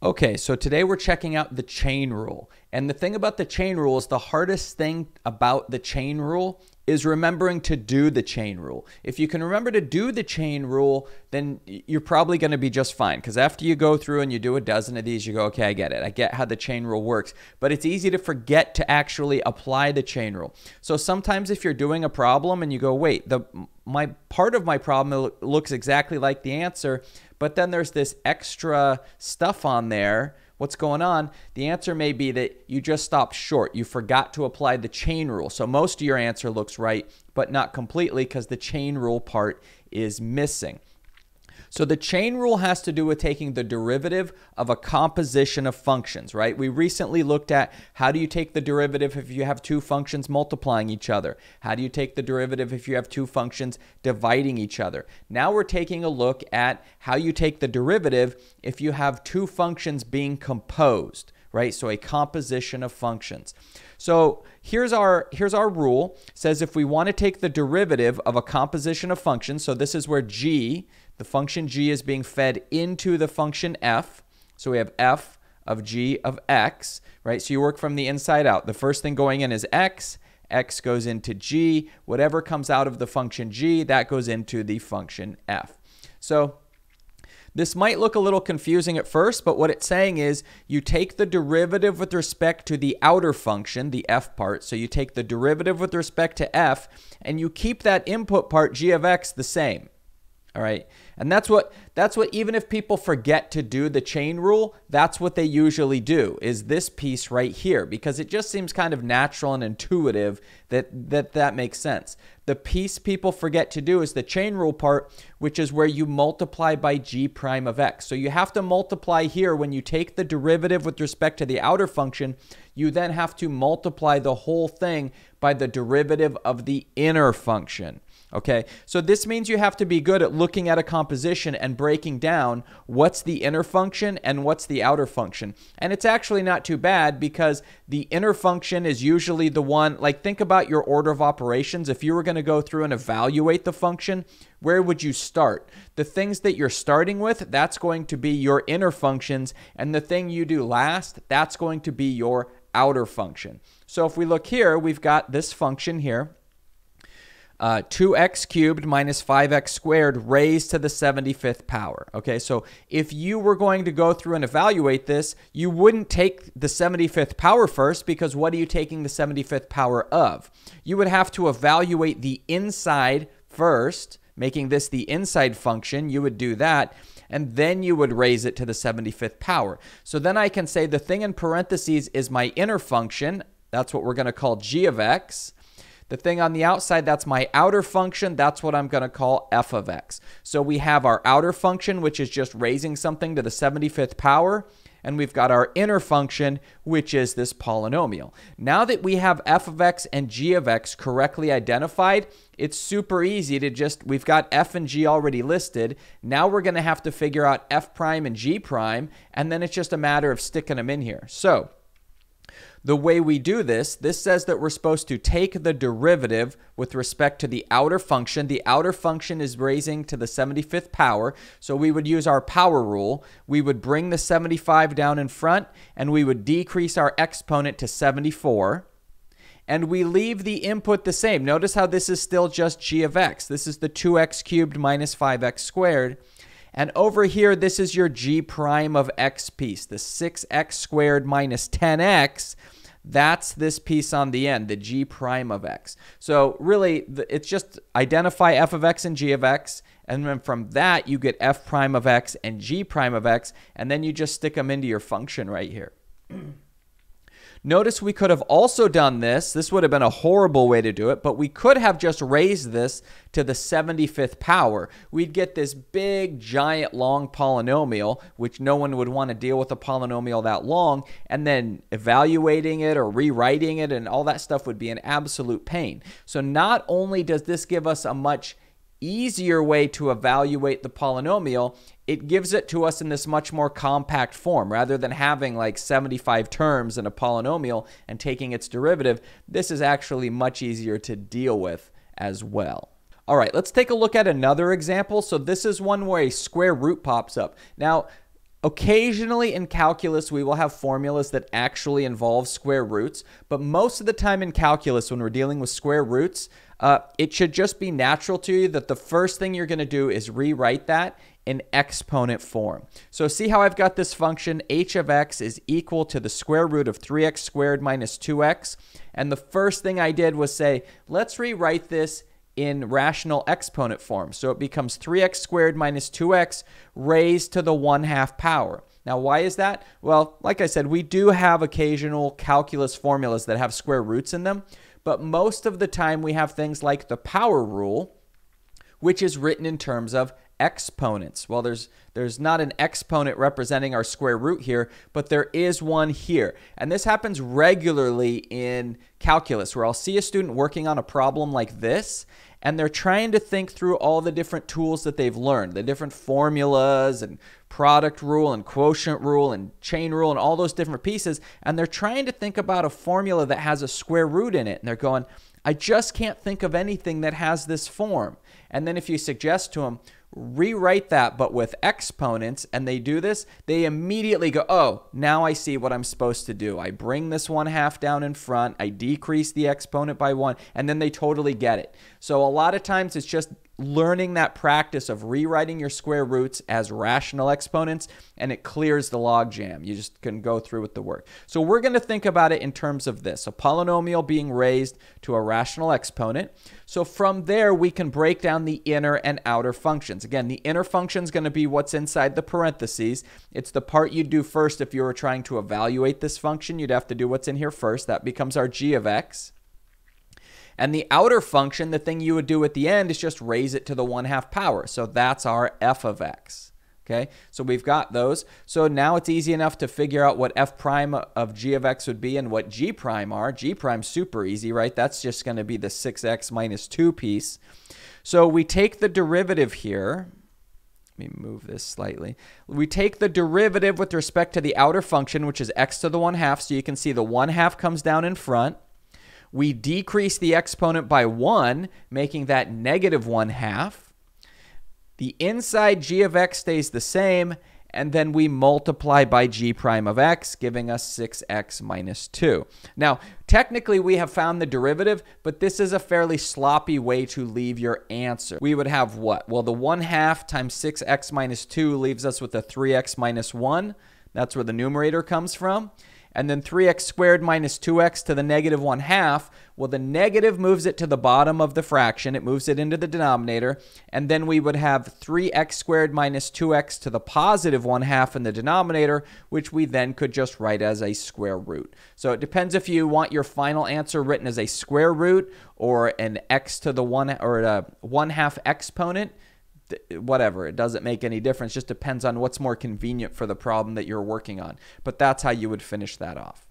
Okay, so today we're checking out the chain rule. And the thing about the chain rule is the hardest thing about the chain rule is remembering to do the chain rule. If you can remember to do the chain rule, then you're probably going to be just fine. Because after you go through and you do a dozen of these, you go, okay, I get it. I get how the chain rule works. But it's easy to forget to actually apply the chain rule. So sometimes if you're doing a problem and you go, wait, the my part of my problem looks exactly like the answer, but then there's this extra stuff on there What's going on? The answer may be that you just stopped short. You forgot to apply the chain rule. So most of your answer looks right, but not completely because the chain rule part is missing. So the chain rule has to do with taking the derivative of a composition of functions, right? We recently looked at how do you take the derivative if you have two functions multiplying each other? How do you take the derivative if you have two functions dividing each other? Now we're taking a look at how you take the derivative if you have two functions being composed right? So a composition of functions. So here's our, here's our rule. It says if we want to take the derivative of a composition of functions, so this is where g, the function g is being fed into the function f. So we have f of g of x, right? So you work from the inside out. The first thing going in is x, x goes into g, whatever comes out of the function g, that goes into the function f. So this might look a little confusing at first, but what it's saying is you take the derivative with respect to the outer function, the f part, so you take the derivative with respect to f, and you keep that input part g of x the same. All right. And that's what that's what even if people forget to do the chain rule, that's what they usually do is this piece right here because it just seems kind of natural and intuitive that that that makes sense. The piece people forget to do is the chain rule part, which is where you multiply by g prime of x. So you have to multiply here when you take the derivative with respect to the outer function, you then have to multiply the whole thing by the derivative of the inner function. Okay, so this means you have to be good at looking at a composition and breaking down what's the inner function and what's the outer function. And it's actually not too bad because the inner function is usually the one, like, think about your order of operations. If you were going to go through and evaluate the function, where would you start? The things that you're starting with, that's going to be your inner functions. And the thing you do last, that's going to be your outer function. So if we look here, we've got this function here uh, 2x cubed minus 5x squared raised to the 75th power. Okay, so if you were going to go through and evaluate this, you wouldn't take the 75th power first because what are you taking the 75th power of? You would have to evaluate the inside first, making this the inside function. You would do that and then you would raise it to the 75th power. So then I can say the thing in parentheses is my inner function. That's what we're going to call g of x. The thing on the outside, that's my outer function. That's what I'm going to call f of x. So we have our outer function, which is just raising something to the 75th power. And we've got our inner function, which is this polynomial. Now that we have f of x and g of x correctly identified, it's super easy to just, we've got f and g already listed. Now we're going to have to figure out f prime and g prime. And then it's just a matter of sticking them in here. So the way we do this, this says that we're supposed to take the derivative with respect to the outer function. The outer function is raising to the 75th power. So we would use our power rule. We would bring the 75 down in front and we would decrease our exponent to 74. And we leave the input the same. Notice how this is still just g of x. This is the 2x cubed minus 5x squared. And over here, this is your g prime of x piece, the 6x squared minus 10x. That's this piece on the end, the g prime of x. So really, it's just identify f of x and g of x, and then from that, you get f prime of x and g prime of x, and then you just stick them into your function right here. Notice we could have also done this. This would have been a horrible way to do it, but we could have just raised this to the 75th power. We'd get this big, giant, long polynomial, which no one would want to deal with a polynomial that long, and then evaluating it or rewriting it and all that stuff would be an absolute pain. So not only does this give us a much easier way to evaluate the polynomial, it gives it to us in this much more compact form. Rather than having like 75 terms in a polynomial and taking its derivative, this is actually much easier to deal with as well. All right, let's take a look at another example. So this is one where a square root pops up. Now, Occasionally in calculus, we will have formulas that actually involve square roots, but most of the time in calculus, when we're dealing with square roots, uh, it should just be natural to you that the first thing you're going to do is rewrite that in exponent form. So see how I've got this function h of x is equal to the square root of 3x squared minus 2x. And the first thing I did was say, let's rewrite this in rational exponent form. So it becomes 3x squared minus 2x raised to the 1 half power. Now, why is that? Well, like I said, we do have occasional calculus formulas that have square roots in them. But most of the time, we have things like the power rule, which is written in terms of exponents. Well, there's there's not an exponent representing our square root here, but there is one here. And this happens regularly in calculus where I'll see a student working on a problem like this and they're trying to think through all the different tools that they've learned, the different formulas and product rule and quotient rule and chain rule and all those different pieces and they're trying to think about a formula that has a square root in it and they're going I just can't think of anything that has this form. And then if you suggest to them, rewrite that but with exponents and they do this, they immediately go, oh, now I see what I'm supposed to do. I bring this one half down in front, I decrease the exponent by one, and then they totally get it. So a lot of times it's just learning that practice of rewriting your square roots as rational exponents and it clears the logjam. You just can go through with the work. So we're going to think about it in terms of this, a polynomial being raised to a rational exponent. So from there we can break down the inner and outer functions. Again, the inner function is going to be what's inside the parentheses. It's the part you do first if you were trying to evaluate this function, you'd have to do what's in here first. That becomes our g of x. And the outer function, the thing you would do at the end, is just raise it to the 1 half power. So that's our f of x. Okay, so we've got those. So now it's easy enough to figure out what f prime of g of x would be and what g prime are. g prime super easy, right? That's just going to be the 6x minus 2 piece. So we take the derivative here. Let me move this slightly. We take the derivative with respect to the outer function, which is x to the 1 half. So you can see the 1 half comes down in front we decrease the exponent by 1, making that negative 1 half. The inside g of x stays the same, and then we multiply by g prime of x, giving us 6x minus 2. Now, technically we have found the derivative, but this is a fairly sloppy way to leave your answer. We would have what? Well, the 1 half times 6x minus 2 leaves us with a 3x minus 1. That's where the numerator comes from and then 3x squared minus 2x to the negative 1 half. Well, the negative moves it to the bottom of the fraction. It moves it into the denominator. And then we would have 3x squared minus 2x to the positive 1 half in the denominator, which we then could just write as a square root. So it depends if you want your final answer written as a square root or an x to the 1 or a 1 half exponent whatever it doesn't make any difference just depends on what's more convenient for the problem that you're working on but that's how you would finish that off